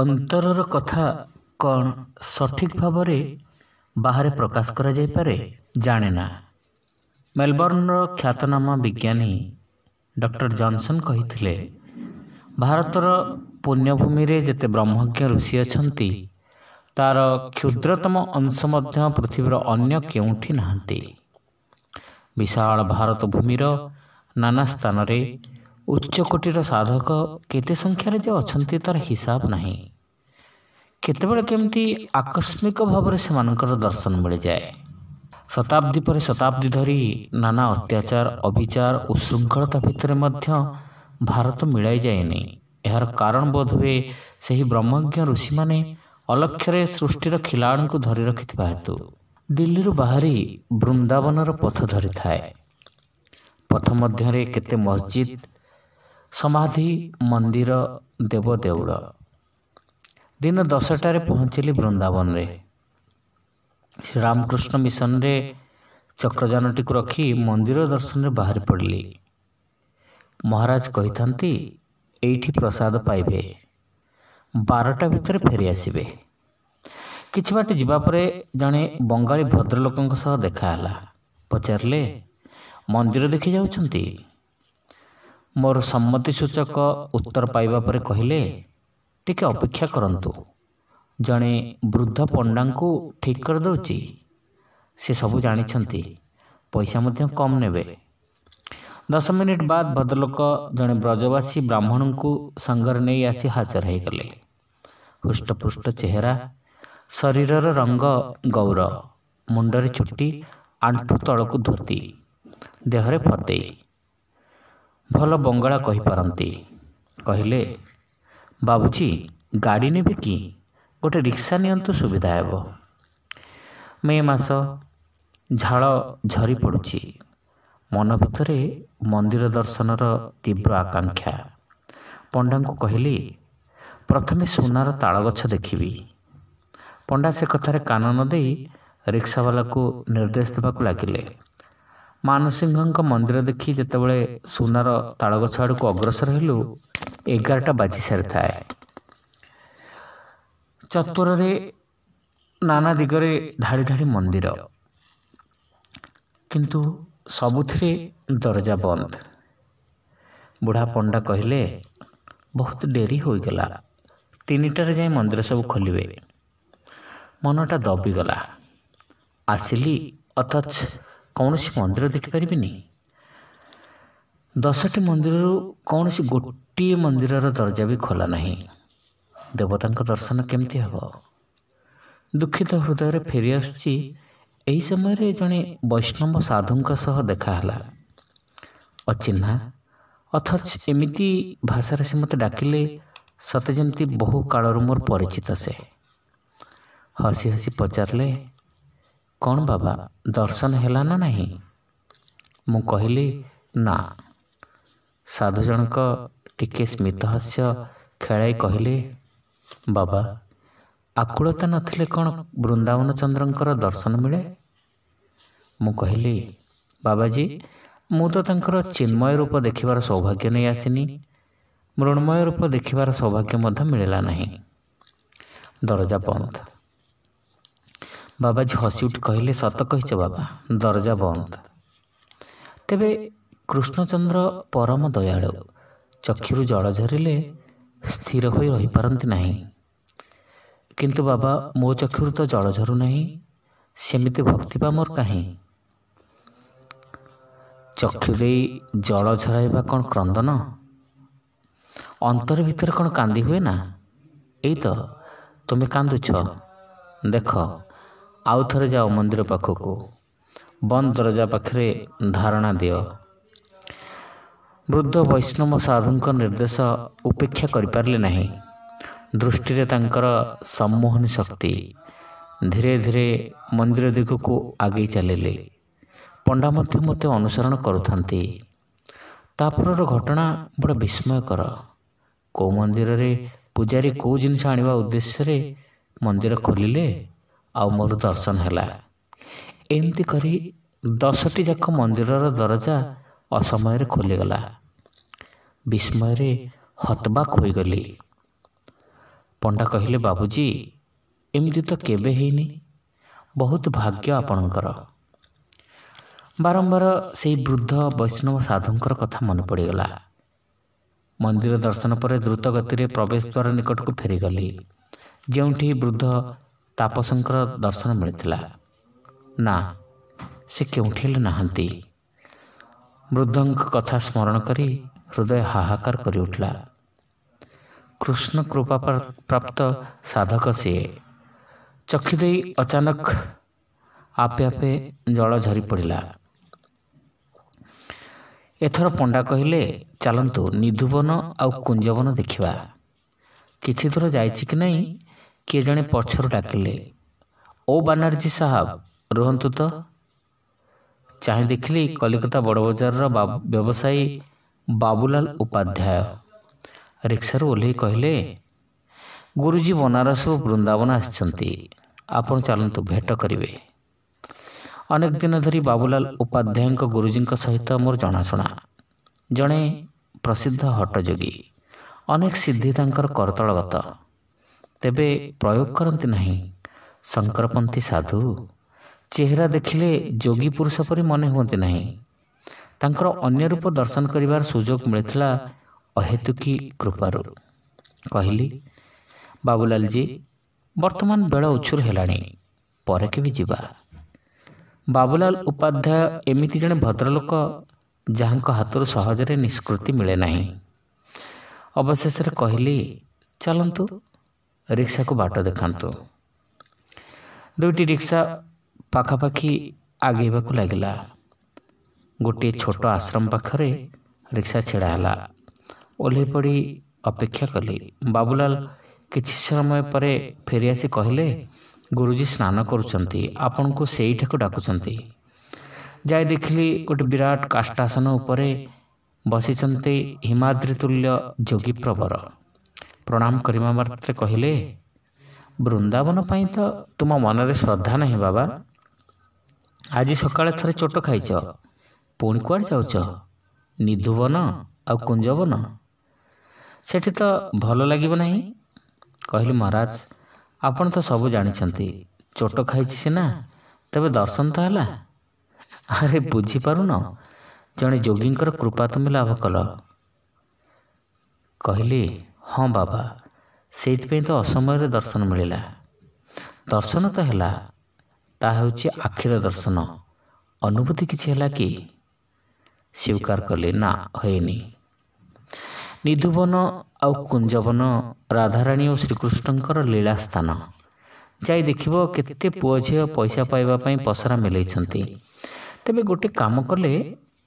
ଅନ୍ତରର କଥା କ'ଣ ସଠିକ୍ ଭାବରେ ବାହାରେ ପ୍ରକାଶ କରାଯାଇପାରେ ଜାଣେ ନା ମେଲବର୍ଣ୍ଣର ଖ୍ୟାତନାମା ବିଜ୍ଞାନୀ ଡକ୍ଟର ଜନ୍ସନ୍ କହିଥିଲେ ଭାରତର ପୁଣ୍ୟଭୂମିରେ ଯେତେ ବ୍ରହ୍ମଜ୍ଞ ଋଷି ଅଛନ୍ତି ତା'ର କ୍ଷୁଦ୍ରତମ ଅଂଶ ମଧ୍ୟ ପୃଥିବୀର ଅନ୍ୟ କେଉଁଠି ନାହାନ୍ତି ବିଶାଳ ଭାରତ ଭୂମିର ନାନା ସ୍ଥାନରେ ଉଚ୍ଚକୋଟୀର ସାଧକ କେତେ ସଂଖ୍ୟାରେ ଯେ ଅଛନ୍ତି ତାର ହିସାବ ନାହିଁ କେତେବେଳେ କେମିତି ଆକସ୍ମିକ ଭାବରେ ସେମାନଙ୍କର ଦର୍ଶନ ମିଳିଯାଏ ଶତାବ୍ଦୀ ପରେ ଶତାବ୍ଦୀ ଧରି ନାନା ଅତ୍ୟାଚାର ଅବିଚାର ଉଶୃଙ୍ଖଳତା ଭିତରେ ମଧ୍ୟ ଭାରତ ମିଳାଇଯାଏନି ଏହାର କାରଣ ବୋଧହୁଏ ସେହି ବ୍ରହ୍ମଜ୍ଞ ଋଷିମାନେ ଅଲକ୍ଷ୍ୟରେ ସୃଷ୍ଟିର ଖିଲାଣକୁ ଧରି ରଖିଥିବା ହେତୁ ଦିଲ୍ଲୀରୁ ବାହାରି ବୃନ୍ଦାବନର ପଥ ଧରିଥାଏ ପଥ ମଧ୍ୟରେ କେତେ ମସଜିଦ୍ ସମାଧି ମନ୍ଦିର ଦେବଦେଉଳ ଦିନ ଦଶଟାରେ ପହଞ୍ଚିଲି ବୃନ୍ଦାବନରେ ଶ୍ରୀରାମକୃଷ୍ଣ ମିଶନରେ ଚକ୍ରଯାନଟିକୁ ରଖି ମନ୍ଦିର ଦର୍ଶନରେ ବାହାରି ପଡ଼ିଲି ମହାରାଜ କହିଥାନ୍ତି ଏଇଠି ପ୍ରସାଦ ପାଇବେ ବାରଟା ଭିତରେ ଫେରିଆସିବେ କିଛି ବାଟ ଯିବା ପରେ ଜଣେ ବଙ୍ଗାଳୀ ଭଦ୍ରଲୋକଙ୍କ ସହ ଦେଖା ହେଲା ପଚାରିଲେ ମନ୍ଦିର ଦେଖି ଯାଉଛନ୍ତି ମୋର ସମ୍ମତିସୂଚକ ଉତ୍ତର ପାଇବା ପରେ କହିଲେ ଟିକେ ଅପେକ୍ଷା କରନ୍ତୁ ଜଣେ ବୃଦ୍ଧ ପଣ୍ଡାଙ୍କୁ ଠିକ୍ କରିଦେଉଛି ସେ ସବୁ ଜାଣିଛନ୍ତି ପଇସା ମଧ୍ୟ କମ୍ ନେବେ ଦଶ ମିନିଟ୍ ବାଦ ଭଦ୍ରଲୋକ ଜଣେ ବ୍ରଜବାସୀ ବ୍ରାହ୍ମଣଙ୍କୁ ସାଙ୍ଗରେ ନେଇ ଆସି ହାଜର ହୋଇଗଲେ ହୃଷ୍ଟପୃଷ୍ଟ ଚେହେରା ଶରୀରର ରଙ୍ଗ ଗୌର ମୁଣ୍ଡରେ ଚୁଟି ଆଣ୍ଠୁ ତଳକୁ ଧୋତି ଦେହରେ ଫତେଇ ଭଲ ବଙ୍ଗଳା କହିପାରନ୍ତି କହିଲେ ବାବୁଜୀ ଗାଡ଼ି ନେବେ କି ଗୋଟେ ରିକ୍ସା ନିଅନ୍ତୁ ସୁବିଧା ହେବ ମେ ମାସ ଝାଳ ଝରି ପଡ଼ୁଛି ମନ ଭିତରେ ମନ୍ଦିର ଦର୍ଶନର ତୀବ୍ର ଆକାଂକ୍ଷା ପଣ୍ଡାଙ୍କୁ କହିଲି ପ୍ରଥମେ ସୁନାର ତାଳ ଗଛ ଦେଖିବି ପଣ୍ଡା ସେ କଥାରେ କାନ ନ ଦେଇ ରିକ୍ସାବାଲାକୁ ନିର୍ଦ୍ଦେଶ ଦେବାକୁ ଲାଗିଲେ ମାନସିଂହଙ୍କ ମନ୍ଦିର ଦେଖି ଯେତେବେଳେ ସୁନାର ତାଳଗଛ ଆଡ଼କୁ ଅଗ୍ରସର ହେଲୁ ଏଗାରଟା ବାଜି ସାରିଥାଏ ଚତୁରରେ ନାନା ଦିଗରେ ଧାଡ଼ି ଧାଡ଼ି ମନ୍ଦିର କିନ୍ତୁ ସବୁଥିରେ ଦରଜା ବନ୍ଦ ବୁଢ଼ା ପଣ୍ଡା କହିଲେ ବହୁତ ଡେରି ହୋଇଗଲା ତିନିଟାରେ ଯାଇ ମନ୍ଦିର ସବୁ ଖୋଲିବେ ମନଟା ଦବିଗଲା ଆସିଲି ଅଥଚ କୌଣସି ମନ୍ଦିର ଦେଖିପାରିବିନି ଦଶଟି ମନ୍ଦିରରୁ କୌଣସି ଗୋଟିଏ ମନ୍ଦିରର ଦରଜା ବି ଖୋଲା ନାହିଁ ଦେବତାଙ୍କ ଦର୍ଶନ କେମିତି ହେବ ଦୁଃଖିତ ହୃଦୟରେ ଫେରି ଆସୁଛି ଏହି ସମୟରେ ଜଣେ ବୈଷ୍ଣବ ସାଧୁଙ୍କ ସହ ଦେଖା ହେଲା ଅଚିହ୍ନା ଅଥଚ ଏମିତି ଭାଷାରେ ସେ ମୋତେ ଡାକିଲେ ସତେ ଯେମିତି ବହୁ କାଳରୁ ମୋର ପରିଚିତ ସେ ହସି ହସି ପଚାରିଲେ କ'ଣ ବାବା ଦର୍ଶନ ହେଲା ନା ନାହିଁ ମୁଁ କହିଲି ନା ସାଧୁ ଜଣକ ଟିକେ ସ୍ମିତହାସ୍ୟ ଖେଳାଇ କହିଲେ ବାବା ଆକୁଳତା ନଥିଲେ କ'ଣ ବୃନ୍ଦାବନ ଚନ୍ଦ୍ରଙ୍କର ଦର୍ଶନ ମିଳେ ମୁଁ କହିଲି ବାବାଜୀ ମୁଁ ତ ତାଙ୍କର ଚିନ୍ମୟ ରୂପ ଦେଖିବାର ସୌଭାଗ୍ୟ ନେଇ ଆସିନି ମୃଣ୍ମୟ ରୂପ ଦେଖିବାର ସୌଭାଗ୍ୟ ମଧ୍ୟ ମିଳିଲା ନାହିଁ ଦରଜା ବନ୍ଦ ବାବାଜୀ ହସି ଉଠି କହିଲେ ସତ କହିଛ ବାବା ଦରଜା ବନ୍ଦ ତେବେ କୃଷ୍ଣଚନ୍ଦ୍ର ପରମ ଦୟାଳୁ ଚକ୍ଷୁରୁ ଜଳ ଝରିଲେ ସ୍ଥିର ହୋଇ ରହିପାରନ୍ତି ନାହିଁ କିନ୍ତୁ ବାବା ମୋ ଚକ୍ଷୁରୁ ତ ଜଳ ଝରୁ ନାହିଁ ସେମିତି ଭକ୍ତି ବା ମୋର କାହିଁ ଚକ୍ଷୁ ଦେଇ ଜଳ ଝରାଇବା କ'ଣ କ୍ରନ୍ଦନ ଅନ୍ତର ଭିତରେ କ'ଣ କାନ୍ଦି ହୁଏ ନା ଏଇ ତ ତୁମେ କାନ୍ଦୁଛ ଦେଖ ଆଉ ଥରେ ଯାଅ ମନ୍ଦିର ପାଖକୁ ବନ୍ଦ ଦରଜା ପାଖରେ ଧାରଣା ଦିଅ ବୃଦ୍ଧ ବୈଷ୍ଣବ ସାଧୁଙ୍କ ନିର୍ଦ୍ଦେଶ ଉପେକ୍ଷା କରିପାରିଲେ ନାହିଁ ଦୃଷ୍ଟିରେ ତାଙ୍କର ସମ୍ମୋହନୀ ଶକ୍ତି ଧୀରେ ଧୀରେ ମନ୍ଦିର ଦିଗକୁ ଆଗେଇ ଚାଲିଲେ ପଣ୍ଡା ମଧ୍ୟ ମୋତେ ଅନୁସରଣ କରୁଥାନ୍ତି ତାପରର ଘଟଣା ବଡ଼ ବିସ୍ମୟକର କେଉଁ ମନ୍ଦିରରେ ପୂଜାରୀ କେଉଁ ଜିନିଷ ଆଣିବା ଉଦ୍ଦେଶ୍ୟରେ ମନ୍ଦିର ଖୋଲିଲେ ଆଉ ମୋର ଦର୍ଶନ ହେଲା ଏମିତି କରି ଦଶଟି ଯାକ ମନ୍ଦିରର ଦରଜା ଅସମୟରେ ଖୋଲିଗଲା ବିସ୍ମୟରେ ହତବାକ୍ ହୋଇଗଲି ପଣ୍ଡା କହିଲେ ବାବୁଜୀ ଏମିତି ତ କେବେ ହେଇନି ବହୁତ ଭାଗ୍ୟ ଆପଣଙ୍କର ବାରମ୍ବାର ସେହି ବୃଦ୍ଧ ବୈଷ୍ଣବ ସାଧୁଙ୍କର କଥା ମନେ ପଡ଼ିଗଲା ମନ୍ଦିର ଦର୍ଶନ ପରେ ଦ୍ରୁତ ଗତିରେ ପ୍ରବେଶ ଦ୍ୱାର ନିକଟକୁ ଫେରିଗଲି ଯେଉଁଠି ବୃଦ୍ଧ ତାପସଙ୍କର ଦର୍ଶନ ମିଳିଥିଲା ନା ସେ କେଉଁଠି ହେଲେ ନାହାନ୍ତି ବୃଦ୍ଧଙ୍କ କଥା ସ୍ମରଣ କରି ହୃଦୟ ହାହାକାର କରିଉଠିଲା କୃଷ୍ଣ କୃପା ପ୍ରାପ୍ତ ସାଧକ ସିଏ ଚକ୍ଷୁ ଦେଇ ଅଚାନକ ଆପେ ଆପେ ଜଳ ଝରି ପଡ଼ିଲା ଏଥର ପଣ୍ଡା କହିଲେ ଚାଲନ୍ତୁ ନିଧୁବନ ଆଉ କୁଞ୍ଜବନ ଦେଖିବା କିଛି ଦୂର ଯାଇଛି କି ନାହିଁ केजे पछरु डाकि ओ बानार्जी साहब रुहन् त चाहिँ देखि कलिकता बडबजार व्यवसायी बाबूलाल उपाध्याय रिक्स ओहै कहिले गुरुजी बनारस बनारसु वृन्दावन आस भेट गरे अनेक दिन धरी बाबुलाल उपध्यायको गुरुजी सहित मोर मणाशुना जे प्रसिद्ध हटी अनेक करतलगत तेबे प्रयोग करती ना शंकरपंथी साधु चेहरा देखिले जोगी पुरुष पर मन हमें ना अन्य रूप दर्शन करार सुजोग मिलता अहेतुकी कृपार कहली बाबूलाल जी बर्तमान बेल उछुर है बाबूलाल उपाध्याय एमती जड़े भद्रलोक जहाँ हाथ सहजरे निष्कृति मिले ना अवशेष कहली चलतु ରିକ୍ସାକୁ ବାଟ ଦେଖାନ୍ତୁ ଦୁଇଟି ରିକ୍ସା ପାଖାପାଖି ଆଗେଇବାକୁ ଲାଗିଲା ଗୋଟିଏ ଛୋଟ ଆଶ୍ରମ ପାଖରେ ରିକ୍ସା ଛିଡ଼ା ହେଲା ଓହ୍ଲେଇ ପଡ଼ି ଅପେକ୍ଷା କଲି ବାବୁଲାଲ କିଛି ସମୟ ପରେ ଫେରିଆସି କହିଲେ ଗୁରୁଜୀ ସ୍ନାନ କରୁଛନ୍ତି ଆପଣଙ୍କୁ ସେଇଠାକୁ ଡାକୁଛନ୍ତି ଯାଇ ଦେଖିଲି ଗୋଟେ ବିରାଟ କାଷ୍ଠାସନ ଉପରେ ବସିଛନ୍ତି ହିମାଦ୍ରିତୁଲ୍ୟ ଯୋଗୀ ପ୍ରବର ପ୍ରଣାମ କରିବା ମାତ୍ରେ କହିଲେ ବୃନ୍ଦାବନ ପାଇଁ ତ ତୁମ ମନରେ ଶ୍ରଦ୍ଧା ନାହିଁ ବାବା ଆଜି ସକାଳେ ଥରେ ଚୋଟ ଖାଇଛ ପୁଣି କୁଆଡ଼େ ଯାଉଛ ନିଧୁବନ ଆଉ କୁଞ୍ଜବନ ସେଠି ତ ଭଲ ଲାଗିବ ନାହିଁ କହିଲି ମହାରାଜ ଆପଣ ତ ସବୁ ଜାଣିଛନ୍ତି ଚୋଟ ଖାଇଛି ସିନା ତେବେ ଦର୍ଶନ ତ ହେଲା ଆରେ ବୁଝିପାରୁନ ଜଣେ ଯୋଗୀଙ୍କର କୃପା ତୁମେ ଲାଭ କଲ କହିଲି ହଁ ବାବା ସେଇଥିପାଇଁ ତ ଅସମୟରେ ଦର୍ଶନ ମିଳିଲା ଦର୍ଶନ ତ ହେଲା ତାହା ହେଉଛି ଆଖିର ଦର୍ଶନ ଅନୁଭୂତି କିଛି ହେଲା କି ସ୍ୱୀକାର କଲେ ନା ହୁଏନି ନିଧୁବନ ଆଉ କୁଞ୍ଜବନ ରାଧାରାଣୀ ଓ ଶ୍ରୀକୃଷ୍ଣଙ୍କର ଲୀଳା ସ୍ଥାନ ଯାଇ ଦେଖିବ କେତେ ପୁଅ ଝିଅ ପଇସା ପାଇବା ପାଇଁ ପସରା ମିଳେଇଛନ୍ତି ତେବେ ଗୋଟେ କାମ କଲେ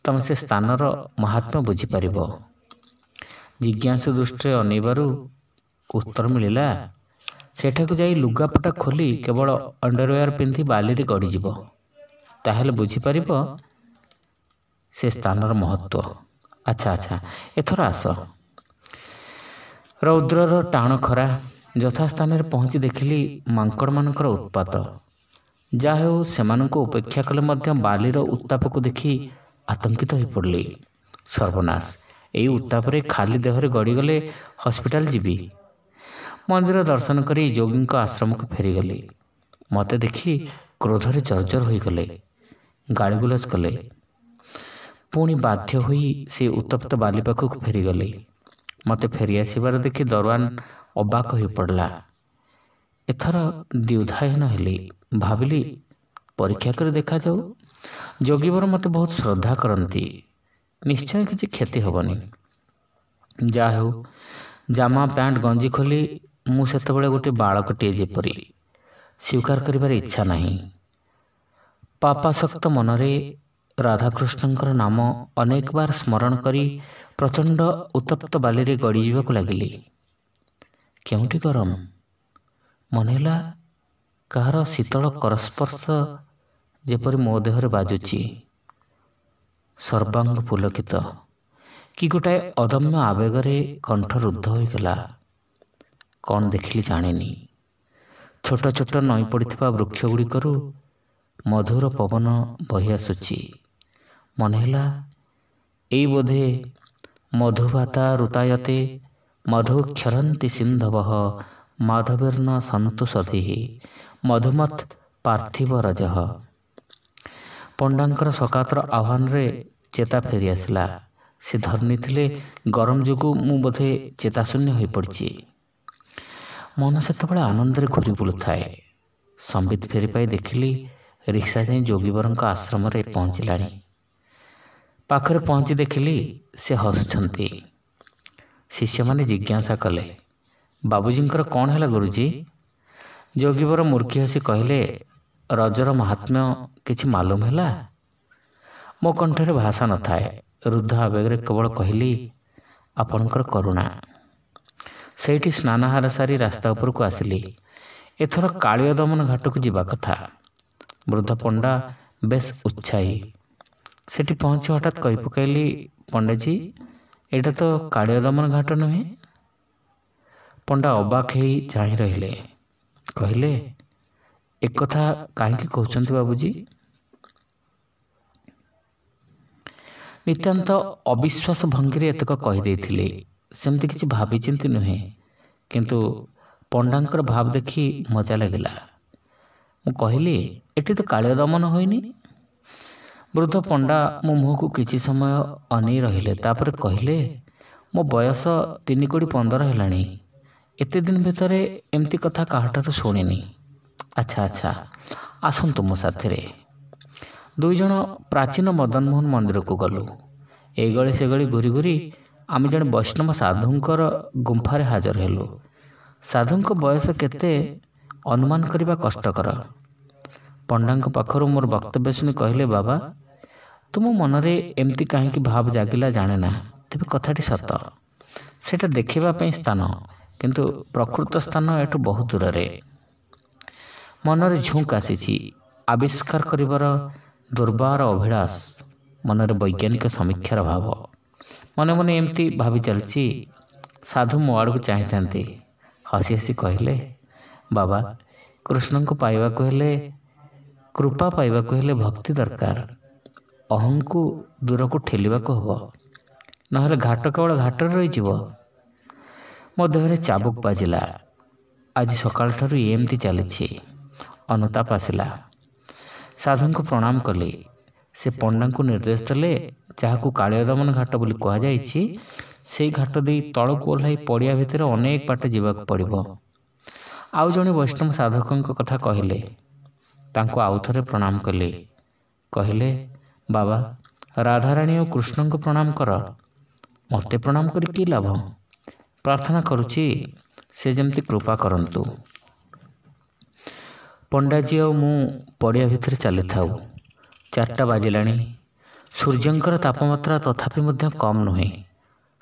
ତୁମେ ସେ ସ୍ଥାନର ମହାତ୍ମା ବୁଝିପାରିବ ଜିଜ୍ଞାସ ଦୃଷ୍ଟିରେ ଅନେଇବାରୁ ଉତ୍ତର ମିଳିଲା ସେଠାକୁ ଯାଇ ଲୁଗାପଟା ଖୋଲି କେବଳ ଅଣ୍ଡରୱେୟାର ପିନ୍ଧି ବାଲିରେ ଗଡ଼ିଯିବ ତାହେଲେ ବୁଝିପାରିବ ସେ ସ୍ଥାନର ମହତ୍ତ୍ୱ ଆଚ୍ଛା ଆଚ୍ଛା ଏଥର ଆସ ରୌଦ୍ରର ଟାଣ ଖରା ଯଥାସ୍ଥାନରେ ପହଞ୍ଚି ଦେଖିଲି ମାଙ୍କଡ଼ମାନଙ୍କର ଉତ୍ପାତ ଯାହା ହେଉ ସେମାନଙ୍କୁ ଉପେକ୍ଷା କଲେ ମଧ୍ୟ ବାଲିର ଉତ୍ତାପକୁ ଦେଖି ଆତଙ୍କିତ ହୋଇପଡ଼ିଲି ସର୍ବନାଶ ଏଇ ଉତ୍ତାପରେ ଖାଲି ଦେହରେ ଗଡ଼ିଗଲେ ହସ୍ପିଟାଲ ଯିବି ମନ୍ଦିର ଦର୍ଶନ କରି ଯୋଗୀଙ୍କ ଆଶ୍ରମକୁ ଫେରିଗଲି ମୋତେ ଦେଖି କ୍ରୋଧରେ ଜର୍ଜର ହୋଇଗଲେ ଗାଳିଗୁଲଜ କଲେ ପୁଣି ବାଧ୍ୟ ହୋଇ ସେ ଉତ୍ତପ୍ତ ବାଲି ପାଖକୁ ଫେରିଗଲେ ମୋତେ ଫେରିଆସିବାର ଦେଖି ଦରୱାନ ଅବାକ ହୋଇପଡ଼ିଲା ଏଥର ଦ୍ୟୁଧାହୀନ ହେଲି ଭାବିଲି ପରୀକ୍ଷା କରି ଦେଖାଯାଉ ଯୋଗୀବର ମୋତେ ବହୁତ ଶ୍ରଦ୍ଧା କରନ୍ତି ନିଶ୍ଚୟ କିଛି କ୍ଷତି ହେବନି ଯାହା ହେଉ ଜାମା ପ୍ୟାଣ୍ଟ ଗଞ୍ଜି ଖୋଲି ମୁଁ ସେତେବେଳେ ଗୋଟିଏ ବାଳକଟିଏ ଯେପରି ସ୍ୱୀକାର କରିବାର ଇଚ୍ଛା ନାହିଁ ପାପାଶକ୍ତ ମନରେ ରାଧାକୃଷ୍ଣଙ୍କର ନାମ ଅନେକବାର ସ୍ମରଣ କରି ପ୍ରଚଣ୍ଡ ଉତ୍ତପ୍ତ ବାଲିରେ ଗଡ଼ିଯିବାକୁ ଲାଗିଲି କେଉଁଠି ଗରମ ମନେ ହେଲା କାହାର ଶୀତଳ କରସ୍ପର୍ଶ ଯେପରି ମୋ ଦେହରେ ବାଜୁଛି ସର୍ବାଙ୍ଗ ପୁଲକିତ କି ଗୋଟାଏ ଅଦମ୍ୟ ଆବେଗରେ କଣ୍ଠ ରୁଦ୍ଧ ହୋଇଗଲା କ'ଣ ଦେଖିଲି ଜାଣିନି ଛୋଟ ଛୋଟ ନଈ ପଡ଼ିଥିବା ବୃକ୍ଷ ଗୁଡ଼ିକରୁ ମଧୁର ପବନ ବହିଆସୁଛି ମନେ ହେଲା ଏଇ ବୋଧେ ମଧୁଭାତା ଋତାୟତେ ମଧୁ କ୍ଷରନ୍ତି ସିନ୍ଧବଃ ମାଧବୀର୍ଣ୍ଣ ସନ୍ତୁଷଧି ମଧୁମତ ପାର୍ଥିବ ରଜ ପଣ୍ଡାଙ୍କର ସକାତର ଆହ୍ୱାନରେ ଚେତା ଫେରିଆସିଲା ସେ ଧରିନେଇଥିଲେ ଗରମ ଯୋଗୁଁ ମୁଁ ବୋଧେ ଚେତାଶୂନ୍ୟ ହୋଇପଡ଼ିଛି ମନ ସେତେବେଳେ ଆନନ୍ଦରେ ଘୁରି ବୁଲୁଥାଏ ସମ୍ବିତ ଫେରିପାଇ ଦେଖିଲି ରିକ୍ସା ଯାଇ ଯୋଗୀବରଙ୍କ ଆଶ୍ରମରେ ପହଞ୍ଚିଲାଣି ପାଖରେ ପହଞ୍ଚି ଦେଖିଲି ସେ ହସୁଛନ୍ତି ଶିଷ୍ୟମାନେ ଜିଜ୍ଞାସା କଲେ ବାବୁଜୀଙ୍କର କ'ଣ ହେଲା ଗୁରୁଜୀ ଯୋଗୀବର ମୂର୍ଖି ହସି କହିଲେ ରଜର ମହାତ୍ମ୍ୟ କିଛି ମାଲୁମ ହେଲା ମୋ କଣ୍ଠରେ ଭାଷା ନଥାଏ ରୁଦ୍ଧ ଆବେଗରେ କେବଳ କହିଲି ଆପଣଙ୍କର କରୁଣା ସେଇଠି ସ୍ନାନହାର ସାରି ରାସ୍ତା ଉପରକୁ ଆସିଲି ଏଥର କାଳିୟ ଦମନ ଘାଟକୁ ଯିବା କଥା ବୃଦ୍ଧ ପଣ୍ଡା ବେଶ୍ ଉତ୍ସାହୀ ସେଠି ପହଞ୍ଚି ହଠାତ୍ କହି ପକାଇଲି ପଣ୍ଡାଜୀ ଏଇଟା ତ କାଳିୟ ଦମନ ଘାଟ ନୁହେଁ ପଣ୍ଡା ଅବାକ୍ ହେଇ ଚାହିଁ ରହିଲେ କହିଲେ ଏକଥା କାହିଁକି କହୁଛନ୍ତି ବାବୁଜୀ ନିତ୍ୟାନ୍ତ ଅବିଶ୍ୱାସ ଭଙ୍ଗୀରେ ଏତକ କହିଦେଇଥିଲେ ସେମିତି କିଛି ଭାବିଛନ୍ତି ନୁହେଁ କିନ୍ତୁ ପଣ୍ଡାଙ୍କର ଭାବ ଦେଖି ମଜା ଲାଗିଲା ମୁଁ କହିଲି ଏଠି ତ କାଳିଆ ଦମନ ହୋଇନି ବୃଦ୍ଧ ପଣ୍ଡା ମୋ ମୁହଁକୁ କିଛି ସମୟ ଅନେଇ ରହିଲେ ତାପରେ କହିଲେ ମୋ ବୟସ ତିନି କୋଡ଼ି ପନ୍ଦର ହେଲାଣି ଏତେ ଦିନ ଭିତରେ ଏମିତି କଥା କାହାଠାରୁ ଶୁଣିନି ଆଚ୍ଛା ଆଚ୍ଛା ଆସନ୍ତୁ ମୋ ସାଥିରେ ଦୁଇଜଣ ପ୍ରାଚୀନ ମଦନମୋହନ ମନ୍ଦିରକୁ ଗଲୁ ଏଗଳି ସେଗଳି ଘୁରି ଘୁରି ଆମେ ଜଣେ ବୈଷ୍ଣବ ସାଧୁଙ୍କର ଗୁମ୍ଫାରେ ହାଜର ହେଲୁ ସାଧୁଙ୍କ ବୟସ କେତେ ଅନୁମାନ କରିବା କଷ୍ଟକର ପଣ୍ଡାଙ୍କ ପାଖରୁ ମୋର ବକ୍ତବ୍ୟ ଶୁଣି କହିଲେ ବାବା ତୁମ ମନରେ ଏମିତି କାହିଁକି ଭାବ ଜାଗିଲା ଜାଣେ ନା ତେବେ କଥାଟି ସତ ସେଇଟା ଦେଖିବା ପାଇଁ ସ୍ଥାନ କିନ୍ତୁ ପ୍ରକୃତ ସ୍ଥାନ ଏଠୁ ବହୁତ ଦୂରରେ ମନରେ ଝୁଙ୍କ ଆସିଛି ଆବିଷ୍କାର କରିବାର ଦୁର୍ବାର ଅଭିଳାଷ ମନରେ ବୈଜ୍ଞାନିକ ସମୀକ୍ଷାର ଭାବ ମନେ ମନେ ଏମିତି ଭାବି ଚାଲିଛି ସାଧୁ ମୋ ଆଡ଼କୁ ଚାହିଁଥାନ୍ତି ହସି ହସି କହିଲେ ବାବା କୃଷ୍ଣଙ୍କୁ ପାଇବାକୁ ହେଲେ କୃପା ପାଇବାକୁ ହେଲେ ଭକ୍ତି ଦରକାର ଅହଙ୍କୁ ଦୂରକୁ ଠେଲିବାକୁ ହେବ ନହେଲେ ଘାଟ କେବଳ ଘାଟରେ ରହିଯିବ ମୋ ଦେହରେ ଚାବୁକ ବାଜିଲା ଆଜି ସକାଳଠାରୁ ଏମିତି ଚାଲିଛି ଅନୁତାପ ଆସିଲା ସାଧୁଙ୍କୁ ପ୍ରଣାମ କଲେ ସେ ପଣ୍ଡାଙ୍କୁ ନିର୍ଦ୍ଦେଶ ଦେଲେ ଯାହାକୁ କାଳିଆ ଦମନ ଘାଟ ବୋଲି କୁହାଯାଇଛି ସେହି ଘାଟ ଦେଇ ତଳକୁ ଓହ୍ଲାଇ ପଡ଼ିଆ ଭିତରେ ଅନେକ ବାଟ ଯିବାକୁ ପଡ଼ିବ ଆଉ ଜଣେ ବୈଷ୍ଣବ ସାଧକଙ୍କ କଥା କହିଲେ ତାଙ୍କୁ ଆଉ ଥରେ ପ୍ରଣାମ କଲେ କହିଲେ ବାବା ରାଧାରାଣୀ ଓ କୃଷ୍ଣଙ୍କୁ ପ୍ରଣାମ କର ମୋତେ ପ୍ରଣାମ କରି କି ଲାଭ ପ୍ରାର୍ଥନା କରୁଛି ସେ ଯେମିତି କୃପା କରନ୍ତୁ ପଣ୍ଡାଜୀ ଆଉ ମୁଁ ପଡ଼ିଆ ଭିତରେ ଚାଲିଥାଉ ଚାରିଟା ବାଜିଲାଣି ସୂର୍ଯ୍ୟଙ୍କର ତାପମାତ୍ରା ତଥାପି ମଧ୍ୟ କମ୍ ନୁହେଁ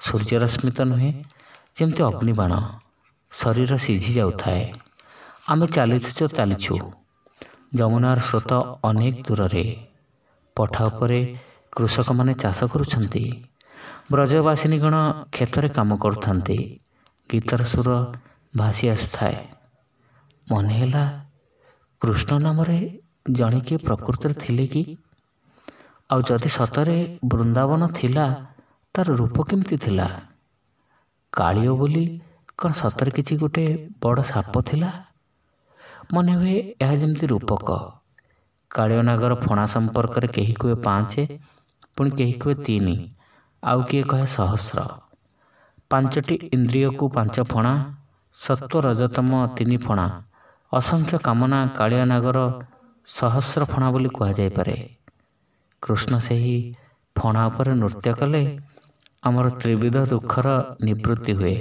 ସୂର୍ଯ୍ୟରଶ୍ମିତ ନୁହେଁ ଯେମିତି ଅଗ୍ନିବାଣ ଶରୀର ସିଝି ଯାଉଥାଏ ଆମେ ଚାଲିଛୁ ଚାଲିଛୁ ଯମୁନାର ସ୍ରୋତ ଅନେକ ଦୂରରେ ପଠା ଉପରେ କୃଷକମାନେ ଚାଷ କରୁଛନ୍ତି ବ୍ରଜବାସିନୀଗଣ କ୍ଷେତରେ କାମ କରୁଥାନ୍ତି ଗୀତର ସୁର ଭାସି ଆସୁଥାଏ ମନେ ହେଲା କୃଷ୍ଣ ନାମରେ ଜଣେ କିଏ ପ୍ରକୃତରେ ଥିଲେ କି ଆଉ ଯଦି ସତରେ ବୃନ୍ଦାବନ ଥିଲା ତାର ରୂପ କେମିତି ଥିଲା କାଳିଓ ବୋଲି କ'ଣ ସତରେ କିଛି ଗୋଟେ ବଡ଼ ସାପ ଥିଲା ମନେ ହୁଏ ଏହା ଯେମିତି ରୂପକ କାଳିଓ ନାଗର ଫଣା ସମ୍ପର୍କରେ କେହି କୁହେ ପାଞ୍ଚ ପୁଣି କେହି କୁହେ ତିନି ଆଉ କିଏ କହେ ସହସ୍ର ପାଞ୍ଚଟି ଇନ୍ଦ୍ରିୟକୁ ପାଞ୍ଚ ଫଣା ସତ୍ୱ ରଜତମ ତିନି ଫଣା ଅସଂଖ୍ୟ କାମନା କାଳିଆ ନାଗର ସହସ୍ର ଫଣା ବୋଲି କୁହାଯାଇପାରେ କୃଷ୍ଣ ସେହି ଫଣା ଉପରେ ନୃତ୍ୟ କଲେ ଆମର ତ୍ରିବିଧ ଦୁଃଖର ନିବୃତ୍ତି ହୁଏ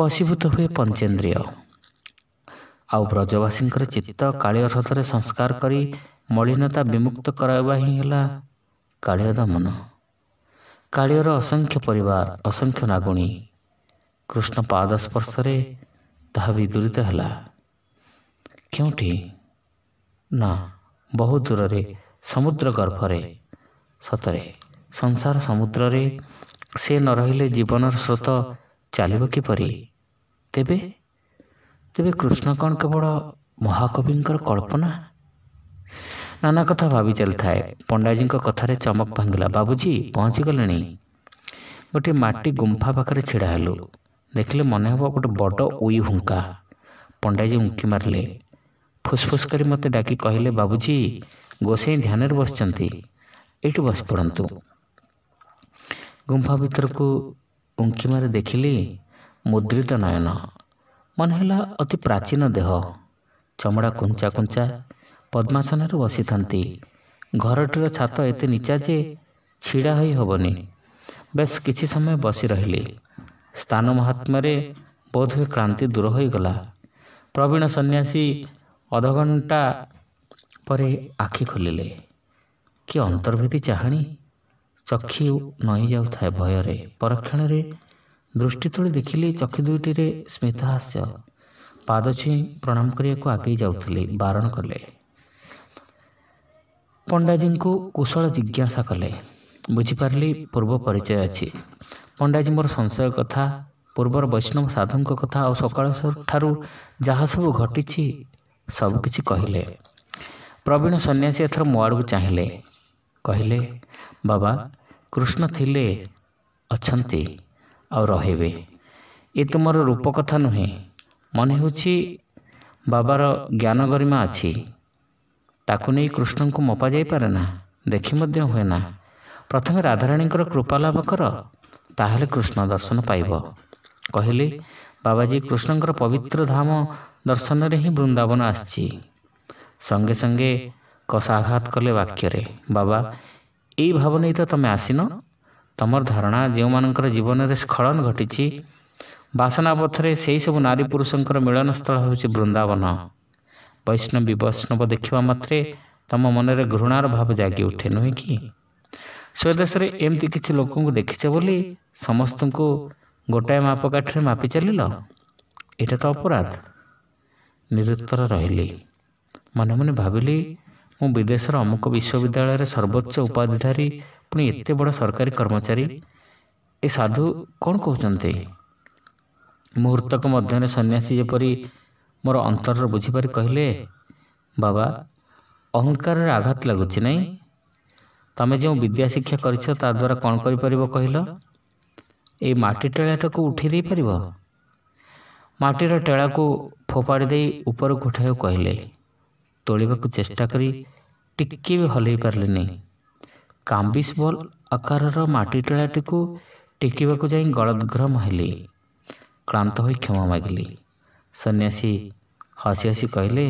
ବଶୀଭୂତ ହୁଏ ପଞ୍ଚେନ୍ଦ୍ରିୟ ଆଉ ବ୍ରଜବାସୀଙ୍କର ଚିତ୍ତ କାଳିଆ ହ୍ରଦରେ ସଂସ୍କାର କରି ମଳିନତା ବିମୁକ୍ତ କରାଇବା ହିଁ ହେଲା କାଳିଆ ଦମନ କାଳିଆର ଅସଂଖ୍ୟ ପରିବାର ଅସଂଖ୍ୟ ନାଗୁଣୀ କୃଷ୍ଣ ପାଦ ସ୍ପର୍ଶରେ ତାହା ବିଦୂରିତ ହେଲା କେଉଁଠି ନା ବହୁ ଦୂରରେ ସମୁଦ୍ର ଗର୍ଭରେ ସତରେ ସଂସାର ସମୁଦ୍ରରେ ସେ ନ ରହିଲେ ଜୀବନର ସ୍ରୋତ ଚାଲିବ କିପରି ତେବେ ତେବେ କୃଷ୍ଣ କ'ଣ କେବଳ ମହାକବିଙ୍କର କଳ୍ପନା ନାନା କଥା ଭାବି ଚାଲିଥାଏ ପଣ୍ଡାଜୀଙ୍କ କଥାରେ ଚମକ ଭାଙ୍ଗିଲା ବାବୁଜୀ ପହଞ୍ଚିଗଲେଣି ଗୋଟିଏ ମାଟି ଗୁମ୍ଫା ପାଖରେ ଛିଡ଼ା ହେଲୁ ଦେଖିଲେ ମନେ ହେବ ଗୋଟେ ବଡ଼ ଉଇ ହୁଙ୍କା ପଣ୍ଡାଜୀ ଉଙ୍କି ମାରିଲେ फुसफुसी मते डाकि कहिले बाबुजी गोसै ध्यान बसि बसिपढु गुम्फा भरक उहाँ देखल मुद्रित नयन मनहेला अति प्राचीन देह चमडा कुचा कुचा पद्मासनहरू बसिथा घरटिर छिड़ा निचाजे झिडाह बस कि समय बसी बसिरह स्थान महात्म्य बौद्ध क्रान्ति दूर होगला प्रवीण सन्यासी ଅଧଘଣ୍ଟା ପରେ ଆଖି ଖୋଲିଲେ କି ଅନ୍ତର୍ଭୀତି ଚାହାଣି ଚକ୍ଷି ଯାଉଥାଏ ଭୟରେ ପରକ୍ଷଣରେ ଦୃଷ୍ଟି ତଳେ ଦେଖିଲି ଚକ୍ଷୁ ଦୁଇଟିରେ ସ୍ମିତାହାସ୍ୟ ପାଦ ଛୁଇଁ ପ୍ରଣାମ କରିବାକୁ ଆଗେଇ ଯାଉଥିଲି ବାରଣ କଲେ ପଣ୍ଡାଜୀଙ୍କୁ କୁଶଳ ଜିଜ୍ଞାସା କଲେ ବୁଝିପାରିଲି ପୂର୍ବ ପରିଚୟ ଅଛି ପଣ୍ଡାଜୀ ମୋର ସଂଶୟ କଥା ପୂର୍ବର ବୈଷ୍ଣବ ସାଧୁଙ୍କ କଥା ଆଉ ସକାଳ ଠାରୁ ଯାହା ସବୁ ଘଟିଛି ସବୁକିଛି କହିଲେ ପ୍ରବୀଣ ସନ୍ନ୍ୟାସୀ ଏଥର ମୋ ଆଡ଼କୁ ଚାହିଁଲେ କହିଲେ ବାବା କୃଷ୍ଣ ଥିଲେ ଅଛନ୍ତି ଆଉ ରହିବେ ଏ ତୁମର ରୂପକଥା ନୁହେଁ ମନେ ହେଉଛି ବାବାର ଜ୍ଞାନ ଗରିମା ଅଛି ତାକୁ ନେଇ କୃଷ୍ଣଙ୍କୁ ମପା ଯାଇପାରେ ନା ଦେଖି ମଧ୍ୟ ହୁଏ ନା ପ୍ରଥମେ ରାଧାରାଣୀଙ୍କର କୃପା ଲାଭ କର ତାହେଲେ କୃଷ୍ଣ ଦର୍ଶନ ପାଇବ କହିଲେ ବାବାଜୀ କୃଷ୍ଣଙ୍କର ପବିତ୍ର ଧାମ ଦର୍ଶନରେ ହିଁ ବୃନ୍ଦାବନ ଆସିଛି ସଙ୍ଗେ ସଙ୍ଗେ କଷା ଆଘାତ କଲେ ବାକ୍ୟରେ ବାବା ଏଇ ଭାବ ନେଇ ତ ତୁମେ ଆସିନ ତୁମର ଧାରଣା ଯେଉଁମାନଙ୍କର ଜୀବନରେ ସ୍ଖଳନ ଘଟିଛି ବାସନାପଥରେ ସେହିସବୁ ନାରୀ ପୁରୁଷଙ୍କର ମିଳନ ସ୍ଥଳ ହେଉଛି ବୃନ୍ଦାବନ ବୈଷ୍ଣବୀ ବୈଷ୍ଣବ ଦେଖିବା ମାତ୍ରେ ତୁମ ମନରେ ଘୃଣାର ଭାବ ଜାଗି ଉଠେ ନୁହେଁ କି ସ୍ୱଦେଶରେ ଏମିତି କିଛି ଲୋକଙ୍କୁ ଦେଖିଛ ବୋଲି ସମସ୍ତଙ୍କୁ ଗୋଟାଏ ମାପକାଠିରେ ମାପି ଚାଲିଲ ଏଇଟା ତ ଅପରାଧ ନିରୁତ୍ତର ରହିଲି ମନେ ମନେ ଭାବିଲି ମୁଁ ବିଦେଶର ଅମୁକ ବିଶ୍ୱବିଦ୍ୟାଳୟରେ ସର୍ବୋଚ୍ଚ ଉପାଧିଧାରୀ ପୁଣି ଏତେ ବଡ଼ ସରକାରୀ କର୍ମଚାରୀ ଏ ସାଧୁ କ'ଣ କହୁଛନ୍ତି ମୁହୂର୍ତ୍ତକ ମଧ୍ୟରେ ସନ୍ନ୍ୟାସୀ ଯେପରି ମୋର ଅନ୍ତରରେ ବୁଝିପାରି କହିଲେ ବାବା ଅହଙ୍କାରରେ ଆଘାତ ଲାଗୁଛି ନାହିଁ ତମେ ଯେଉଁ ବିଦ୍ୟା ଶିକ୍ଷା କରିଛ ତା ଦ୍ୱାରା କ'ଣ କରିପାରିବ କହିଲ ଏଇ ମାଟି ଟେଳାଟାକୁ ଉଠାଇ ଦେଇପାରିବ माटर टेलाको फोपाडी उप कहिले तोलिवा चेष्टाकरी टिक हलै पारि काम्बिस बल आकार र माटी टेलाटी टेकेको जाँ गलद्ग्रम हो क्षमा मगली सन्यासी हसि कहले कहिले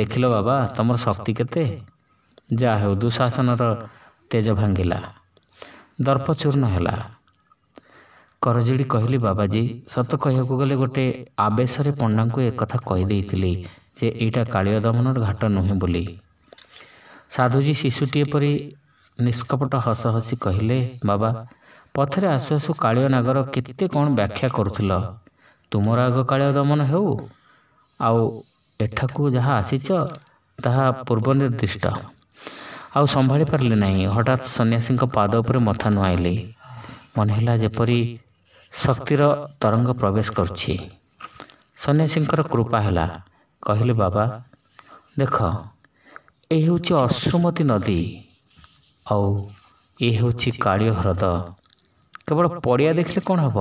देखि बाबा तम शक्ति केत जाहे दुशासन तेज भाँग दर्पच चूर्ण होला କରଜିଡ଼ି କହିଲି ବାବାଜୀ ସତ କହିବାକୁ ଗଲେ ଗୋଟେ ଆବେଶରେ ପଣ୍ଡାଙ୍କୁ ଏକଥା କହିଦେଇଥିଲି ଯେ ଏଇଟା କାଳିଆ ଦମନର ଘାଟ ନୁହେଁ ବୋଲି ସାଧୁଜୀ ଶିଶୁଟିଏ ପରି ନିଷ୍କପଟ ହସ ହସି କହିଲେ ବାବା ପଥରେ ଆସୁ ଆସୁ କାଳିଆ ନାଗର କେତେ କ'ଣ ବ୍ୟାଖ୍ୟା କରୁଥିଲ ତୁମର ଆଗ କାଳିଆ ଦମନ ହେଉ ଆଉ ଏଠାକୁ ଯାହା ଆସିଛ ତାହା ପୂର୍ବ ନିର୍ଦ୍ଦିଷ୍ଟ ଆଉ ସମ୍ଭାଳି ପାରିଲେ ନାହିଁ ହଠାତ୍ ସନ୍ନ୍ୟାସୀଙ୍କ ପାଦ ଉପରେ ମଥା ନୁଆଇଲି ମନେ ହେଲା ଯେପରି ଶକ୍ତିର ତରଙ୍ଗ ପ୍ରବେଶ କରୁଛି ସନ୍ନ୍ୟାସୀଙ୍କର କୃପା ହେଲା କହିଲେ ବାବା ଦେଖ ଏ ହେଉଛି ଅଶ୍ରୁମତୀ ନଦୀ ଆଉ ଏ ହେଉଛି କାଳିୟ ହ୍ରଦ କେବଳ ପଡ଼ିଆ ଦେଖିଲେ କ'ଣ ହେବ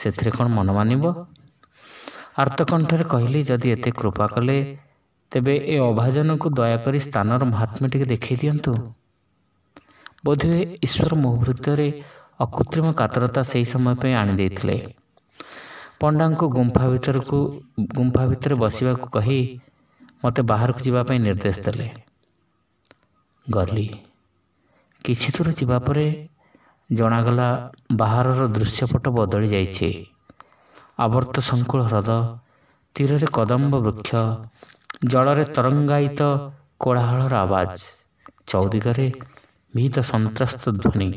ସେଥିରେ କ'ଣ ମନ ମାନିବ ଆର୍ତ୍ତକଣ୍ଠରେ କହିଲି ଯଦି ଏତେ କୃପା କଲେ ତେବେ ଏ ଅଭାଜନକୁ ଦୟାକରି ସ୍ଥାନର ମହାତ୍ମ୍ୟ ଟିକେ ଦେଖାଇ ଦିଅନ୍ତୁ ବୋଧହୁଏ ଈଶ୍ୱର ମୁହୂର୍ତ୍ତରେ ଅକୃତ୍ରିମ କାତରତା ସେହି ସମୟ ପାଇଁ ଆଣିଦେଇଥିଲେ ପଣ୍ଡାଙ୍କୁ ଗୁମ୍ଫା ଭିତରକୁ ଗୁମ୍ଫା ଭିତରେ ବସିବାକୁ କହି ମୋତେ ବାହାରକୁ ଯିବା ପାଇଁ ନିର୍ଦ୍ଦେଶ ଦେଲେ ଗଲି କିଛି ଦୂର ଯିବା ପରେ ଜଣାଗଲା ବାହାରର ଦୃଶ୍ୟପଟ ବଦଳି ଯାଇଛି ଆବର୍ତ୍ତ ସଂକୁଳ ହ୍ରଦ ତୀରରେ କଦମ୍ବ ବୃକ୍ଷ ଜଳରେ ତରଙ୍ଗାୟିତ କୋଳାହଳର ଆବାଜ ଚୌଦିଗରେ ବିହିତ ସନ୍ତ୍ରସ୍ତ ଧ୍ୱନି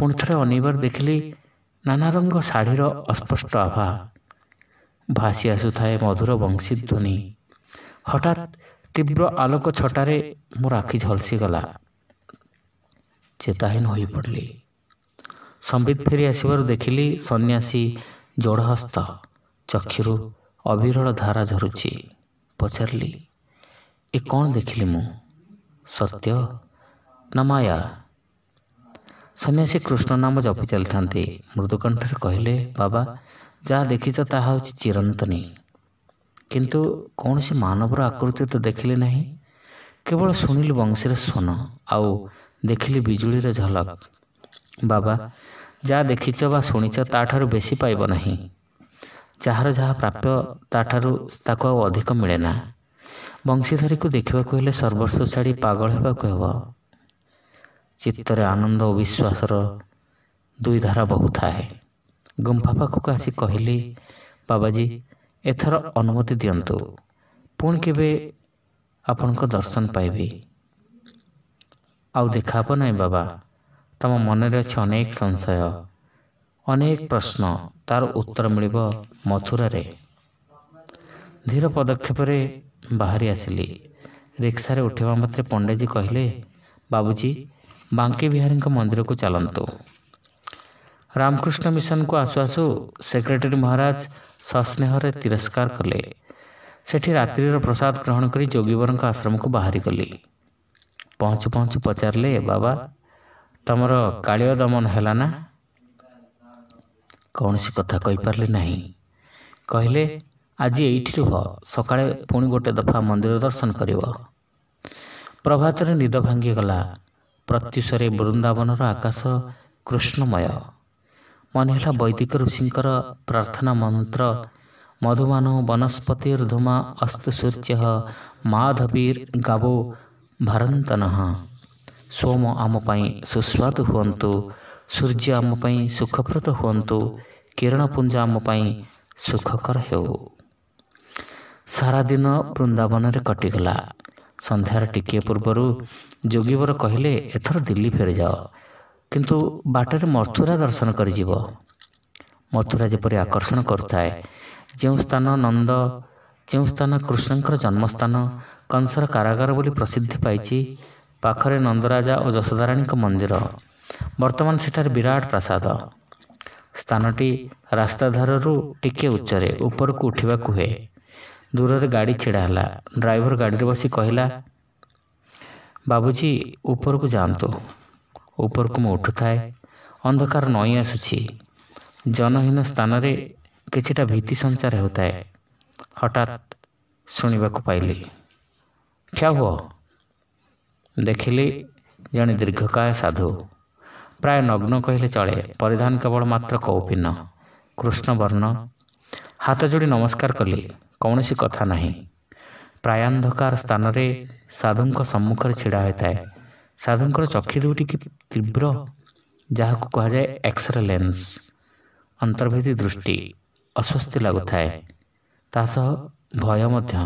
पोिथ अन देखि नाना रंग शाढी अस्पष्ट आभा भाँसिआसु मधुर वंशी ध्वनि हटात तीव्र आलोक छट म आखि गला चेताहीन हुबित फेरि आसबार देखि सन्यासी जोडहस्त चिरु अविरल धारा झरुची झरु पचारि एउँ देखि मु सत्य नमाया सन्यासी कृष्ण नाम जपिचालिने मृदुकण्ठे कहले बाबा चिरन्तनीवर आकृति त देखि नै केवल शुल वंशीर स्वन आउँ बिजुली र झलक बाबा जादेखि बासी पाव नाहिँ जहाँ प्राप्य त अधिक मिले नंशीधारीको देखेको सर्वस्व छाडी पगलहरू हे आनंद चित्त आनन्दसर दुई धारा बहु गुम्फापाकु आसि कहिलि बाबाजी एमति आपण को दर्शन पाबि आउ देखाहो नै बाबा तम मन अनेक संशय अनेक प्रश्न तार उत्तर मिल मथुर आसली पदक्षेपि आस रिक्से उठेवामत्रे पण्डेजी कहले बाबूजी बाँकी विहारी मन्दिरको चाला मिसनको आसुआसु सेक्रेटरी महाराज सस्नेहरस्कार कले सठी रात्रिर प्रसाद ग्रहण गरि जीवरको आश्रमको बाह्र गहुँचु पचारले बाबा दमन तमर कथा होला कमसी कथापारि कहले आज ए पुणी गोटे दफा मन्दिर दर्शन गर प्रभातर निद भांगी गला ପ୍ରତ୍ୟୁଷରେ ବୃନ୍ଦାବନର ଆକାଶ କୃଷ୍ଣମୟ ମନେ ହେଲା ବୈଦିକ ଋଷିଙ୍କର ପ୍ରାର୍ଥନା ମନ୍ତ୍ର ମଧୁମାନ ବନସ୍ପତି ଋଧୁମା ଅସ୍ତ ସୂର୍ଯ୍ୟ ମାଧବୀର ଗାବୋ ଭାରନ୍ତନଃ ସୋମ ଆମ ପାଇଁ ସୁସ୍ୱାଦୁ ହୁଅନ୍ତୁ ସୂର୍ଯ୍ୟ ଆମ ପାଇଁ ସୁଖପ୍ରଦ ହୁଅନ୍ତୁ କିରଣପୁଞ୍ଜ ଆମ ପାଇଁ ସୁଖକର ହେଉ ସାରାଦିନ ବୃନ୍ଦାବନରେ କଟିଗଲା ସନ୍ଧ୍ୟାର ଟିକିଏ ପୂର୍ବରୁ ଯୋଗୀବର କହିଲେ ଏଥର ଦିଲ୍ଲୀ ଫେରିଯାଅ କିନ୍ତୁ ବାଟରେ ମଥୁରା ଦର୍ଶନ କରିଯିବ ମଥୁରା ଯେପରି ଆକର୍ଷଣ କରୁଥାଏ ଯେଉଁ ସ୍ଥାନ ନନ୍ଦ ଯେଉଁ ସ୍ଥାନ କୃଷ୍ଣଙ୍କର ଜନ୍ମସ୍ଥାନ କଂସର କାରାଗାର ବୋଲି ପ୍ରସିଦ୍ଧି ପାଇଛି ପାଖରେ ନନ୍ଦରାଜା ଓ ଯଶୋଧାରାଣୀଙ୍କ ମନ୍ଦିର ବର୍ତ୍ତମାନ ସେଠାରେ ବିରାଟ ପ୍ରାସାଦ ସ୍ଥାନଟି ରାସ୍ତାଧାରରୁ ଟିକେ ଉଚ୍ଚରେ ଉପରକୁ ଉଠିବାକୁ ହୁଏ ଦୂରରେ ଗାଡ଼ି ଛିଡ଼ା ହେଲା ଡ୍ରାଇଭର ଗାଡ଼ିରେ ବସି କହିଲା बाबुजी उप जा उप उठुए अन्धकार नै आसु जनहन स्थानले भीती संचार सञ्चार हुन्छ हटा पाइले क्या हु देखिले जन दीर्घकाय साधु प्राय नग्न कहिले चले परिधान केवल मतपिन्न कृष्ण बर्ण हात जोडी नमस्कार करले कसरी कथा नै ପ୍ରାୟାନ୍ଧକାର ସ୍ଥାନରେ ସାଧୁଙ୍କ ସମ୍ମୁଖରେ ଛିଡ଼ା ହୋଇଥାଏ ସାଧୁଙ୍କର ଚକ୍ଷୁ ଦୁଇଟି କି ତୀବ୍ର ଯାହାକୁ କୁହାଯାଏ ଏକ୍ସରେ ଲେନ୍ସ ଅନ୍ତର୍ଭେଦୀ ଦୃଷ୍ଟି ଅସ୍ୱସ୍ତି ଲାଗୁଥାଏ ତା ସହ ଭୟ ମଧ୍ୟ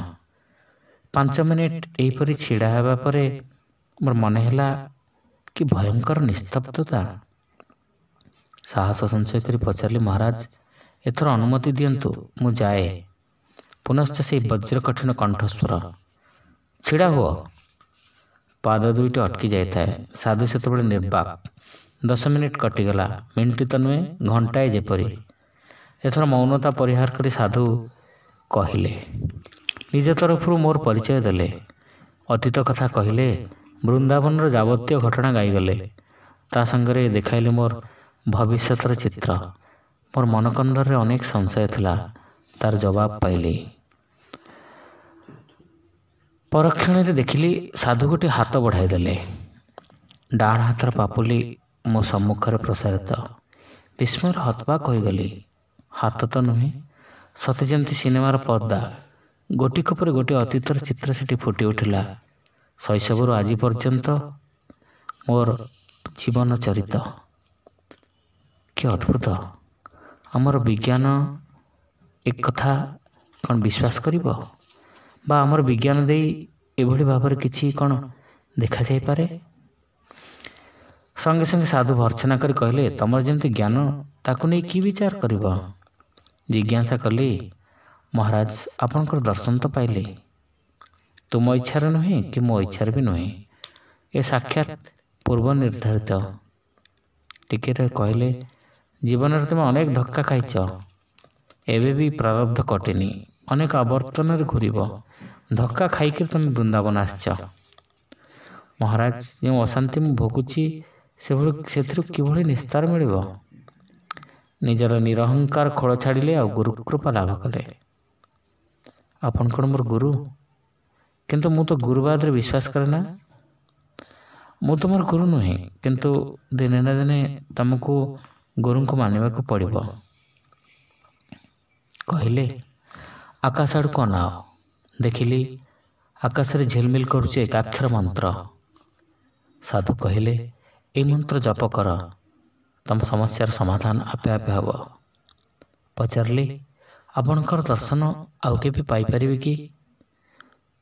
ପାଞ୍ଚ ମିନିଟ୍ ଏହିପରି ଛିଡ଼ା ହେବା ପରେ ମୋର ମନେ ହେଲା କି ଭୟଙ୍କର ନିସ୍ତବ୍ଧତା ସାହସ ସଞ୍ଚୟ କରି ପଚାରିଲି ମହାରାଜ ଏଥର ଅନୁମତି ଦିଅନ୍ତୁ ମୁଁ ଯାଏ ପୁନଶ୍ଚ ସେହି ବଜ୍ରକଠିନ କଣ୍ଠସ୍ୱର ଛିଡ଼ା ହୁଅ ପାଦ ଦୁଇଟି ଅଟକି ଯାଇଥାଏ ସାଧୁ ସେତେବେଳେ ନିର୍ବାକ ଦଶ ମିନିଟ୍ କଟିଗଲା ମିନିଟି ତ ନୁହେଁ ଘଣ୍ଟାଏ ଯେପରି ଏଥର ମୌନତା ପରିହାର କରି ସାଧୁ କହିଲେ ନିଜ ତରଫରୁ ମୋର ପରିଚୟ ଦେଲେ ଅତୀତ କଥା କହିଲେ ବୃନ୍ଦାବନର ଯାବତୀୟ ଘଟଣା ଗାଇଗଲେ ତା ସାଙ୍ଗରେ ଦେଖାଇଲେ ମୋର ଭବିଷ୍ୟତର ଚିତ୍ର ମୋର ମନକନ୍ଦରରେ ଅନେକ ସଂଶୟ ଥିଲା তার জবাব ପାଇଲେ ପରକ୍ଷଣରେ ଦେଖିଲି ସାଧୁ ଗୋଟିଏ ହାତ ବଢ଼ାଇ ଦେଲେ ଡାହାଣ ହାତର ପାପୁଲି ମୋ ସମ୍ମୁଖରେ ପ୍ରସାରିତ ବିସ୍ମୟରେ ହତବାକ୍ ହୋଇଗଲି ହାତ ତ ନୁହେଁ ସତେ ଯେମିତି ସିନେମାର ପର୍ଦ୍ଦା ଗୋଟିକ ପରେ ଗୋଟିଏ ଅତୀତର ଚିତ୍ର ସେଠି ଫୁଟି ଉଠିଲା ଶୈଶବରୁ ଆଜି ପର୍ଯ୍ୟନ୍ତ ମୋର ଜୀବନ ଚରିତ କି ଅଦ୍ଭୁତ ଆମର ବିଜ୍ଞାନ ଏ କଥା କ'ଣ ବିଶ୍ୱାସ କରିବ ବା ଆମର ବିଜ୍ଞାନ ଦେଇ ଏଭଳି ଭାବରେ କିଛି କ'ଣ ଦେଖାଯାଇପାରେ ସଙ୍ଗେ ସଙ୍ଗେ ସାଧୁ ଭର୍ତ୍ସନା କରି କହିଲେ ତମର ଯେମିତି ଜ୍ଞାନ ତାକୁ ନେଇ କି ବିଚାର କରିବ ଜିଜ୍ଞାସା କଲି ମହାରାଜ ଆପଣଙ୍କର ଦର୍ଶନ ତ ପାଇଲେ ତୁମ ଇଚ୍ଛାରେ ନୁହେଁ କି ମୋ ଇଚ୍ଛାରେ ବି ନୁହେଁ ଏ ସାକ୍ଷାତ ପୂର୍ବ ନିର୍ଦ୍ଧାରିତ ଟିକିଏ କହିଲେ ଜୀବନରେ ତୁମେ ଅନେକ ଧକ୍କା ଖାଇଛ ଏବେ ବି ପ୍ରାରବ୍ଧ କଟେନି ଅନେକ ଆବର୍ତ୍ତନରେ ଘୂରିବ ଧକ୍କା ଖାଇକରି ତୁମେ ବୃନ୍ଦାବନ ଆସିଛ ମହାରାଜ ଯେଉଁ ଅଶାନ୍ତି ମୁଁ ଭୋଗୁଛି ସେଭଳି ସେଥିରୁ କିଭଳି ନିସ୍ତାର ମିଳିବ ନିଜର ନିରହଙ୍କାର ଖୋଳ ଛାଡ଼ିଲେ ଆଉ ଗୁରୁକୃପା ଲାଭ କଲେ ଆପଣ କ'ଣ ମୋର ଗୁରୁ କିନ୍ତୁ ମୁଁ ତ ଗୁରୁବାଦରେ ବିଶ୍ୱାସ କରେ ନା ମୁଁ ତୁମର ଗୁରୁ ନୁହେଁ କିନ୍ତୁ ଦିନେ ନା ଦିନେ ତୁମକୁ ଗୁରୁଙ୍କୁ ମାନିବାକୁ ପଡ଼ିବ କହିଲେ ଆକାଶ ଆଡ଼କୁ ଅନାଅ ଦେଖିଲି ଆକାଶରେ ଝିଲମିଲ କରୁଛି ଏକାକ୍ଷର ମନ୍ତ୍ର ସାଧୁ କହିଲେ ଏଇ ମନ୍ତ୍ର ଜପ କର ତୁମ ସମସ୍ୟାର ସମାଧାନ ଆପେ ଆପେ ହେବ ପଚାରିଲି ଆପଣଙ୍କର ଦର୍ଶନ ଆଉ କେବେ ପାଇପାରିବି କି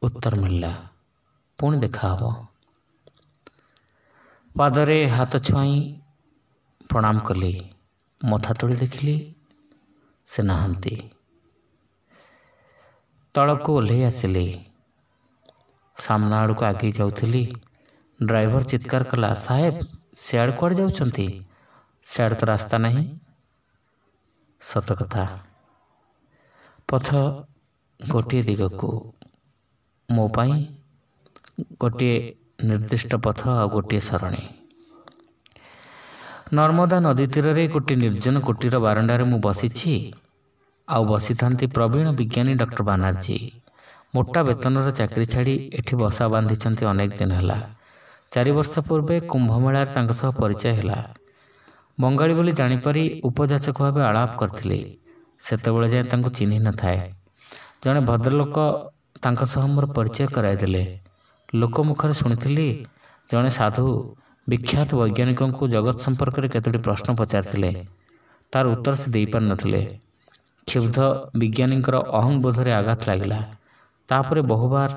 ଉତ୍ତର ମିଳିଲା ପୁଣି ଦେଖା ହେବ ପାଦରେ ହାତ ଛୁଆଁ ପ୍ରଣାମ କଲି ମଥା ତୋଳି ଦେଖିଲି स्नाहन्ति ତଳକୁ ଓହ୍ଲେଇ ଆସିଲି ସାମ୍ନା ଆଡ଼କୁ ଆଗେଇ ଯାଉଥିଲି ଡ୍ରାଇଭର ଚିତ୍କାର କଲା ସାହେବ ସିଆଡ଼େ କୁଆଡ଼େ ଯାଉଛନ୍ତି ସିଆଡ଼େ ତ ରାସ୍ତା ନାହିଁ ସତ କଥା ପଥ ଗୋଟିଏ ଦିଗକୁ ମୋ ପାଇଁ ଗୋଟିଏ ନିର୍ଦ୍ଦିଷ୍ଟ ପଥ ଆଉ ଗୋଟିଏ ସରଣୀ ନର୍ମଦା ନଦୀ ତୀରରେ ଗୋଟିଏ ନିର୍ଜନ କୋଟିର ବାରଣ୍ଡାରେ ମୁଁ ବସିଛି ଆଉ ବସିଥାନ୍ତି ପ୍ରବୀଣ ବିଜ୍ଞାନୀ ଡକ୍ଟର ବାନାର୍ଜୀ ମୋଟା ବେତନର ଚାକିରି ଛାଡ଼ି ଏଠି ବସା ବାନ୍ଧିଛନ୍ତି ଅନେକ ଦିନ ହେଲା ଚାରି ବର୍ଷ ପୂର୍ବେ କୁମ୍ଭମେଳାରେ ତାଙ୍କ ସହ ପରିଚୟ ହେଲା ବଙ୍ଗାଳୀ ବୋଲି ଜାଣିପାରି ଉପଯାଚକ ଭାବେ ଆଳାପ କରିଥିଲି ସେତେବେଳେ ଯାଏଁ ତାଙ୍କୁ ଚିହ୍ନି ନଥାଏ ଜଣେ ଭଦ୍ରଲୋକ ତାଙ୍କ ସହ ମୋର ପରିଚୟ କରାଇଦେଲେ ଲୋକ ମୁଖରେ ଶୁଣିଥିଲି ଜଣେ ସାଧୁ ବିଖ୍ୟାତ ବୈଜ୍ଞାନିକଙ୍କୁ ଜଗତ ସମ୍ପର୍କରେ କେତୋଟି ପ୍ରଶ୍ନ ପଚାରିଥିଲେ ତାର ଉତ୍ତର ସେ ଦେଇପାରିନଥିଲେ କ୍ଷୁବ୍ଧ ବିଜ୍ଞାନୀଙ୍କର ଅହଂବୋଧରେ ଆଘାତ ଲାଗିଲା ତାପରେ ବହୁବାର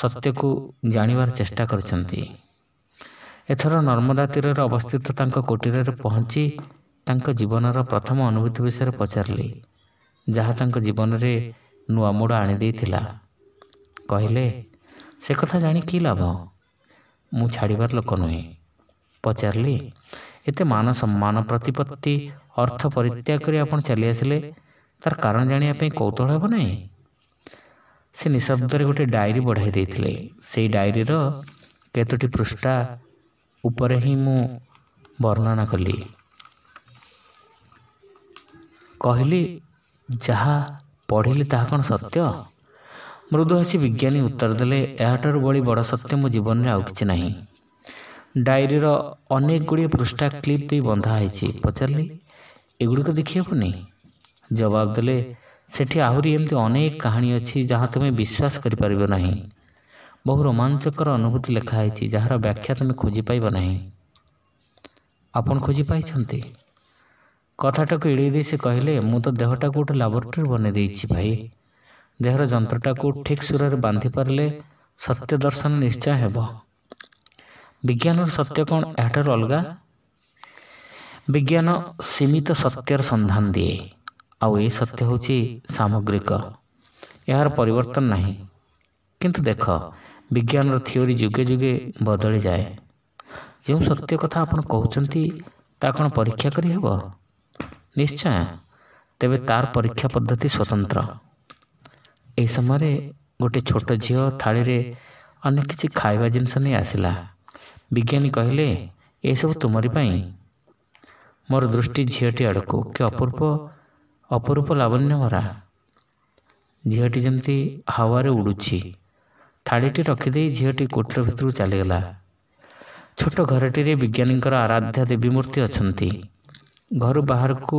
ସତ୍ୟକୁ ଜାଣିବାର ଚେଷ୍ଟା କରିଛନ୍ତି ଏଥର ନର୍ମଦା ତୀରରେ ଅବସ୍ଥିତ ତାଙ୍କ କୁଟୀରରେ ପହଞ୍ଚି ତାଙ୍କ ଜୀବନର ପ୍ରଥମ ଅନୁଭୂତି ବିଷୟରେ ପଚାରିଲି ଯାହା ତାଙ୍କ ଜୀବନରେ ନୂଆ ମୋଡ଼ ଆଣିଦେଇଥିଲା କହିଲେ ସେ କଥା ଜାଣି କି ଲାଭ ମୁଁ ଛାଡ଼ିବାର ଲୋକ ନୁହେଁ ପଚାରିଲି ଏତେ ମାନ ସମ୍ମାନ ପ୍ରତିପତ୍ତି ଅର୍ଥ ପରିତ୍ୟାଗ କରି ଆପଣ ଚାଲି ଆସିଲେ ତାର କାରଣ ଜାଣିବା ପାଇଁ କୌତୁହଳ ହେବ ନାହିଁ ସେ ନିଶବ୍ଦରେ ଗୋଟିଏ ଡାଏରୀ ବଢ଼ାଇ ଦେଇଥିଲେ ସେଇ ଡାଏରୀର କେତୋଟି ପୃଷ୍ଠା ଉପରେ ହିଁ ମୁଁ ବର୍ଣ୍ଣନା କଲି କହିଲି ଯାହା ପଢ଼ିଲି ତାହା କ'ଣ ସତ୍ୟ ମୃଦୁ ହସି ବିଜ୍ଞାନୀ ଉତ୍ତର ଦେଲେ ଏହାଠାରୁ ଭଳି ବଡ଼ ସତ୍ୟ ମୋ ଜୀବନରେ ଆଉ କିଛି ନାହିଁ ଡାଏରୀର ଅନେକ ଗୁଡ଼ିଏ ପୃଷ୍ଠା କ୍ଲିପ୍ ଦେଇ ବନ୍ଧା ହେଇଛି ପଚାରିଲି ଏଗୁଡ଼ିକ ଦେଖିହେବନି ଜବାବ ଦେଲେ ସେଠି ଆହୁରି ଏମିତି ଅନେକ କାହାଣୀ ଅଛି ଯାହା ତୁମେ ବିଶ୍ୱାସ କରିପାରିବ ନାହିଁ ବହୁ ରୋମାଞ୍ଚକର ଅନୁଭୂତି ଲେଖା ହେଇଛି ଯାହାର ବ୍ୟାଖ୍ୟା ତୁମେ ଖୋଜିପାଇବ ନାହିଁ ଆପଣ ଖୋଜି ପାଇଛନ୍ତି କଥାଟାକୁ ଏଡ଼େଇ ଦେଇ ସେ କହିଲେ ମୁଁ ତ ଦେହଟାକୁ ଗୋଟେ ଲାବୋରେଟୋରୀ ବନେଇ ଦେଇଛି ଭାଇ ଦେହର ଯନ୍ତ୍ରଟାକୁ ଠିକ୍ ସୁରରେ ବାନ୍ଧିପାରିଲେ ସତ୍ୟ ଦର୍ଶନ ନିଶ୍ଚୟ ହେବ विज्ञान सत्य कौन यहाँ अलग विज्ञान सीमित सत्यर सन्धान दिए आ सत्य हूँ सामग्रिक यार परिवर्तन नहीं किंतु देख विज्ञान थिरी जुगे जुगे बदली जाए जो सत्य कथा आप कौन परीक्षा करहब निश्चय तेरे तार परीक्षा पद्धति स्वतंत्र यह समय गोटे छोट झी थाली अनेक किसी खावा जिनस नहीं आसला ବିଜ୍ଞାନୀ କହିଲେ ଏସବୁ ତୁମରି ପାଇଁ ମୋର ଦୃଷ୍ଟି ଝିଅଟି ଆଡ଼କୁ କି ଅପୂର୍ବ ଅପରୂପ ଲାବଣ୍ୟ ମରା ଝିଅଟି ଯେମିତି ହାୱାରେ ଉଡ଼ୁଛି ଥାଳିଟି ରଖିଦେଇ ଝିଅଟି କୋଟିର ଭିତରକୁ ଚାଲିଗଲା ଛୋଟ ଘରଟିରେ ବିଜ୍ଞାନୀଙ୍କର ଆରାଧ୍ୟା ଦେବୀ ମୂର୍ତ୍ତି ଅଛନ୍ତି ଘରୁ ବାହାରକୁ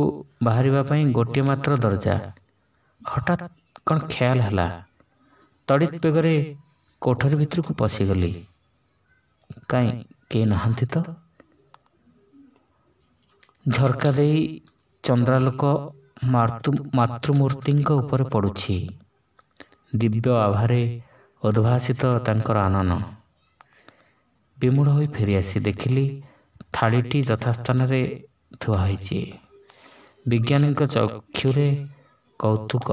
ବାହାରିବା ପାଇଁ ଗୋଟିଏ ମାତ୍ର ଦରଜା ହଠାତ୍ କ'ଣ ଖେୟାଲ ହେଲା ତଡ଼ିତ ବେଗରେ କୋଠରୀ ଭିତରକୁ ପଶିଗଲି କାହିଁ କେହି ନାହାନ୍ତି ତ ଝରକା ଦେଇ ଚନ୍ଦ୍ରାଲୋକ ମାତୃମୂର୍ତ୍ତିଙ୍କ ଉପରେ ପଡ଼ୁଛି ଦିବ୍ୟ ଆଭାରେ ଉଦ୍ଭାସିତ ତାଙ୍କର ଆନନ ବିମୂଢ଼ ହୋଇ ଫେରିଆସି ଦେଖିଲି ଥାଳିଟି ଯଥାସ୍ଥାନରେ ଥୁଆ ହୋଇଛି ବିଜ୍ଞାନୀଙ୍କ ଚକ୍ଷୁରେ କୌତୁକ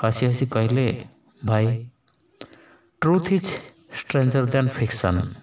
ହସି ହସି କହିଲେ ଭାଇ truth is stranger than fiction.